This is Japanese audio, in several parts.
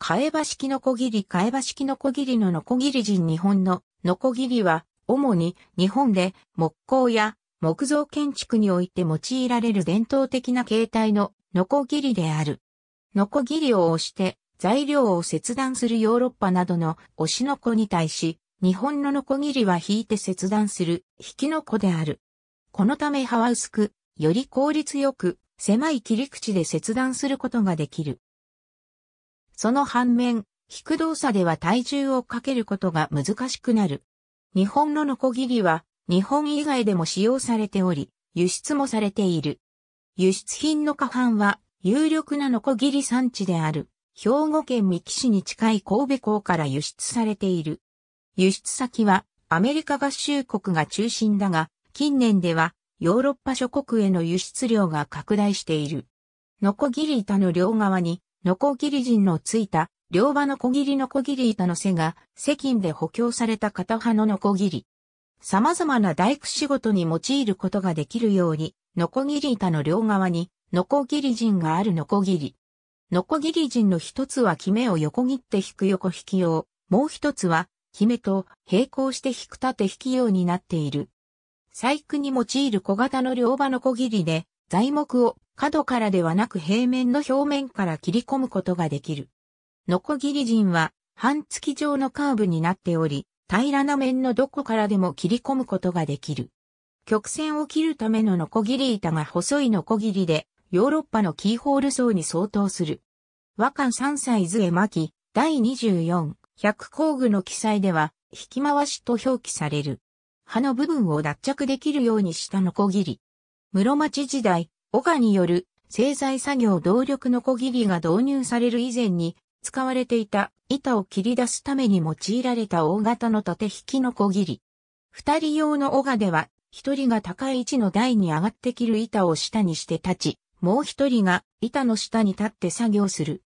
替葉式のこぎり替葉式のこぎりののこぎり人日本ののこぎりは、主に日本で木工や木造建築において用いられる伝統的な形態ののこぎりである。のこぎりを押して材料を切断するヨーロッパなどの押しの子に対し、日本ののこぎりは引いて切断する引きの子である。このため葉は薄く、より効率よく、狭い切り口で切断することができる。その反面、引く動作では体重をかけることが難しくなる。日本のノコギリは日本以外でも使用されており、輸出もされている。輸出品の下半は有力なノコギリ産地である兵庫県三木市に近い神戸港から輸出されている。輸出先はアメリカ合衆国が中心だが、近年ではヨーロッパ諸国への輸出量が拡大している。ノコギリ板の両側にノコギリ人のついた、両刃の小切りのコギり板の背が、石金で補強された片刃のノコギリ。様々な大工仕事に用いることができるように、ノコギリ板の両側に、ノコギリ人があるノコギリ。ノコギリ人の一つはキメを横切って引く横引き用、もう一つは、キメと並行して引く縦引き用になっている。細工に用いる小型の両刃の小切りで、材木を角からではなく平面の表面から切り込むことができる。ノコギリ陣は半月状のカーブになっており、平らな面のどこからでも切り込むことができる。曲線を切るためのノコギリ板が細いノコギリで、ヨーロッパのキーホール層に相当する。和漢3歳図絵巻、第24、100工具の記載では、引き回しと表記される。刃の部分を脱着できるようにしたノコギリ。室町時代、岡による製材作業動力のこぎりが導入される以前に使われていた板を切り出すために用いられた大型の縦引きのこぎり。二人用のオガでは、一人が高い位置の台に上がって切る板を下にして立ち、もう一人が板の下に立って作業する。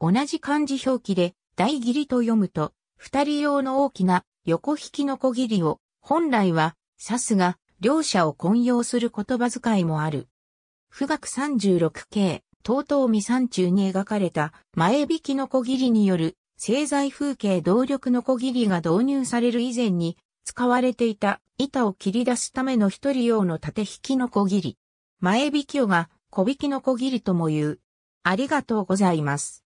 同じ漢字表記で台切りと読むと、二人用の大きな横引きのこぎりを本来は、刺すが、両者を混用する言葉遣いもある。富岳36系、東東未山中に描かれた前引きの小切りによる製材風景動力の小切りが導入される以前に使われていた板を切り出すための一人用の縦引きの小切り。前引きをが小引きの小切りとも言う。ありがとうございます。